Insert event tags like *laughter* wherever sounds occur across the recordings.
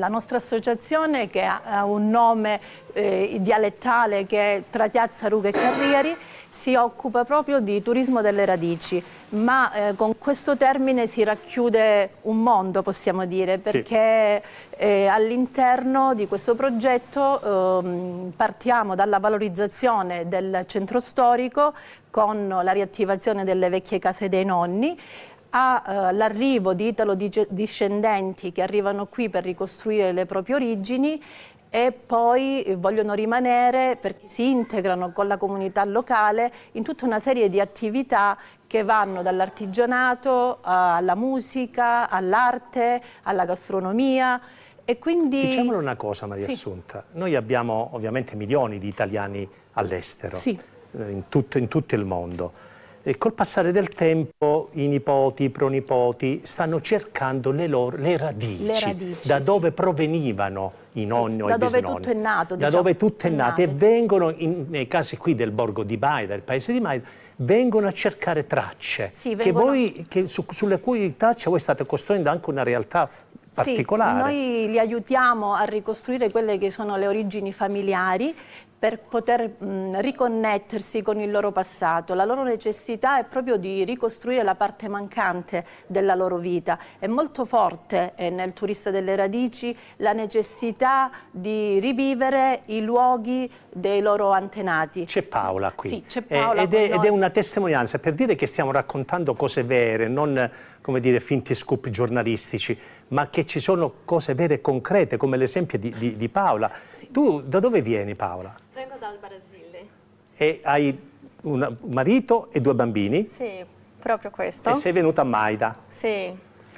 La nostra associazione, che ha un nome eh, dialettale che è tra Piazza Rughe e Carrieri, si occupa proprio di turismo delle radici, ma eh, con questo termine si racchiude un mondo, possiamo dire, perché sì. eh, all'interno di questo progetto ehm, partiamo dalla valorizzazione del centro storico con la riattivazione delle vecchie case dei nonni all'arrivo eh, di italo-discendenti che arrivano qui per ricostruire le proprie origini e poi vogliono rimanere perché si integrano con la comunità locale in tutta una serie di attività che vanno dall'artigianato eh, alla musica, all'arte, alla gastronomia. E quindi... Diciamolo una cosa Maria sì. Assunta, noi abbiamo ovviamente milioni di italiani all'estero, sì. Eh, in, in tutto il mondo. E col passare del tempo i nipoti, i pronipoti stanno cercando le, loro, le radici, le radici, da dove provenivano i nonni sì, o i bisnonni. Da diciamo, dove tutto è nato. Diciamo, da dove tutto è nato e vengono, in, nei casi qui del borgo di Baida, del paese di Baida, vengono a cercare tracce sì, vengono... che voi, che su, sulle cui tracce voi state costruendo anche una realtà particolare. Sì, noi li aiutiamo a ricostruire quelle che sono le origini familiari per poter mh, riconnettersi con il loro passato. La loro necessità è proprio di ricostruire la parte mancante della loro vita. È molto forte eh, nel turista delle radici la necessità di rivivere i luoghi dei loro antenati. C'è Paola qui. Sì, c'è eh, Paola. Eh, ed, è, ed, è, una testimonianza per dire che stiamo raccontando cose vere, non come dire, finti scoop giornalistici, ma che ci sono cose vere e concrete, come l'esempio di, di, di Paola. Sì. Tu da dove vieni Paola? dal Brasile. E hai un marito e due bambini? Sì, proprio questo. E sei venuta a Maida? Sì.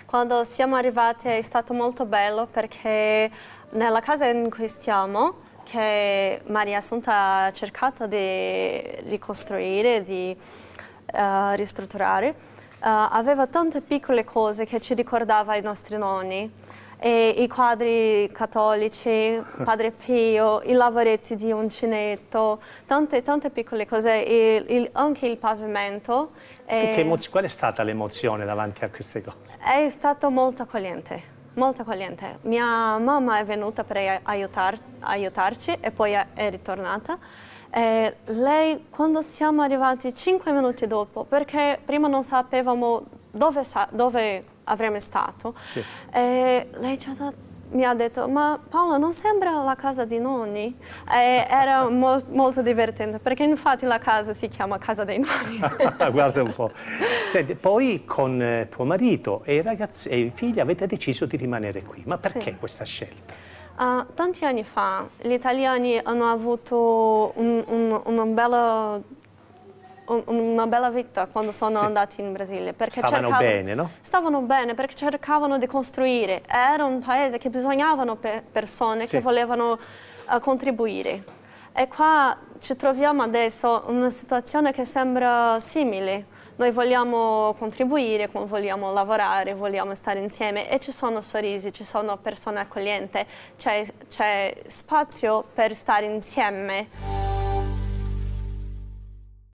Quando siamo arrivati è stato molto bello perché nella casa in cui stiamo, che Maria Assunta ha cercato di ricostruire, di uh, ristrutturare, uh, aveva tante piccole cose che ci ricordava i nostri nonni e i quadri cattolici, Padre Pio, i lavoretti di uncinetto, tante, tante piccole cose, il, il, anche il pavimento. E... Eh, qual è stata l'emozione davanti a queste cose? È stato molto accogliente molto accogliente. Mia mamma è venuta per aiutar aiutarci e poi è ritornata. E lei, quando siamo arrivati cinque minuti dopo, perché prima non sapevamo dove, dove avremmo stato. Sì. E lei ci ha dato mi ha detto, ma Paola non sembra la casa di nonni? Eh, era *laughs* mo molto divertente, perché infatti la casa si chiama casa dei nonni. *laughs* Guarda un po'. *laughs* Senti, poi con eh, tuo marito e i, ragazzi, e i figli avete deciso di rimanere qui, ma perché sì. questa scelta? Uh, tanti anni fa gli italiani hanno avuto un, un, un, un una bella vita quando sono sì. andati in Brasile. Perché stavano bene, no? Stavano bene perché cercavano di costruire. Era un paese che bisognavano pe persone sì. che volevano uh, contribuire. E qua ci troviamo adesso in una situazione che sembra simile. Noi vogliamo contribuire, vogliamo lavorare, vogliamo stare insieme e ci sono sorrisi, ci sono persone accoglienti, c'è spazio per stare insieme.